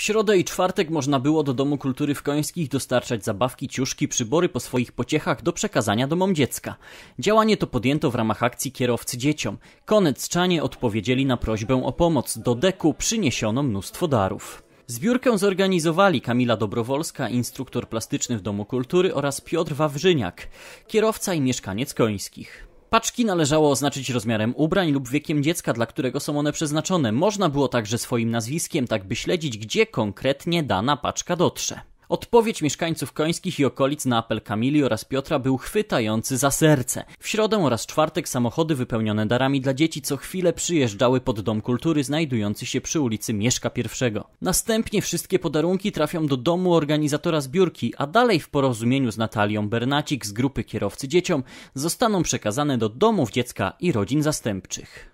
W środę i czwartek można było do Domu Kultury w Końskich dostarczać zabawki, ciuszki, przybory po swoich pociechach do przekazania domom dziecka. Działanie to podjęto w ramach akcji Kierowcy Dzieciom. czanie odpowiedzieli na prośbę o pomoc. Do deku przyniesiono mnóstwo darów. Zbiórkę zorganizowali Kamila Dobrowolska, instruktor plastyczny w Domu Kultury oraz Piotr Wawrzyniak, kierowca i mieszkaniec Końskich. Paczki należało oznaczyć rozmiarem ubrań lub wiekiem dziecka, dla którego są one przeznaczone. Można było także swoim nazwiskiem, tak by śledzić, gdzie konkretnie dana paczka dotrze. Odpowiedź mieszkańców końskich i okolic na apel Kamili oraz Piotra był chwytający za serce. W środę oraz czwartek samochody wypełnione darami dla dzieci co chwilę przyjeżdżały pod Dom Kultury znajdujący się przy ulicy Mieszka I. Następnie wszystkie podarunki trafią do domu organizatora zbiórki, a dalej w porozumieniu z Natalią Bernacik z grupy kierowcy dzieciom zostaną przekazane do domów dziecka i rodzin zastępczych.